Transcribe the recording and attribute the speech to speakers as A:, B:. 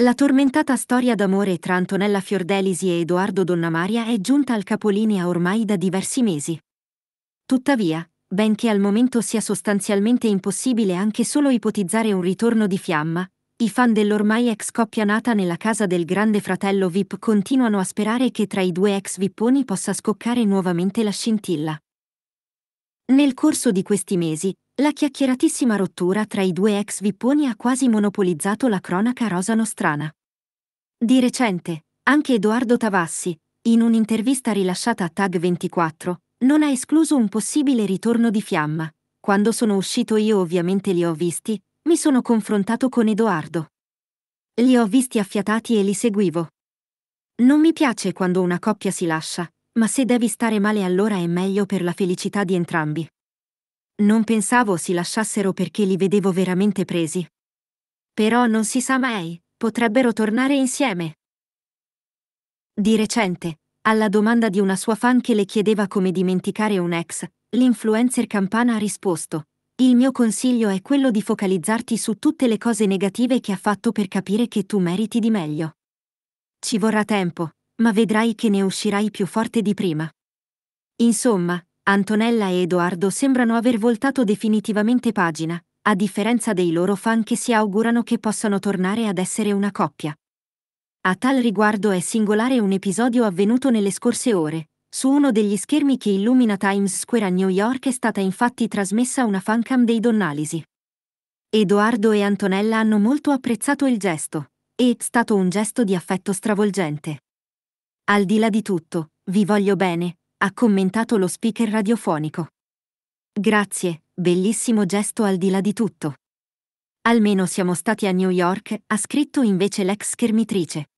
A: La tormentata storia d'amore tra Antonella Fiordelisi e Edoardo Donnamaria è giunta al capolinea ormai da diversi mesi. Tuttavia, benché al momento sia sostanzialmente impossibile anche solo ipotizzare un ritorno di fiamma, i fan dell'ormai ex coppia nata nella casa del grande fratello VIP continuano a sperare che tra i due ex vipponi possa scoccare nuovamente la scintilla. Nel corso di questi mesi, la chiacchieratissima rottura tra i due ex vipponi ha quasi monopolizzato la cronaca rosa nostrana. Di recente, anche Edoardo Tavassi, in un'intervista rilasciata a Tag 24, non ha escluso un possibile ritorno di fiamma. Quando sono uscito io ovviamente li ho visti, mi sono confrontato con Edoardo. Li ho visti affiatati e li seguivo. Non mi piace quando una coppia si lascia, ma se devi stare male allora è meglio per la felicità di entrambi. Non pensavo si lasciassero perché li vedevo veramente presi. Però non si sa mai, potrebbero tornare insieme. Di recente, alla domanda di una sua fan che le chiedeva come dimenticare un ex, l'influencer campana ha risposto, il mio consiglio è quello di focalizzarti su tutte le cose negative che ha fatto per capire che tu meriti di meglio. Ci vorrà tempo, ma vedrai che ne uscirai più forte di prima. Insomma, Antonella e Edoardo sembrano aver voltato definitivamente pagina, a differenza dei loro fan che si augurano che possano tornare ad essere una coppia. A tal riguardo è singolare un episodio avvenuto nelle scorse ore. Su uno degli schermi che illumina Times Square a New York è stata infatti trasmessa una fancam dei Donnalisi. Edoardo e Antonella hanno molto apprezzato il gesto. È stato un gesto di affetto stravolgente. Al di là di tutto, vi voglio bene, ha commentato lo speaker radiofonico. Grazie, bellissimo gesto al di là di tutto. Almeno siamo stati a New York, ha scritto invece l'ex schermitrice.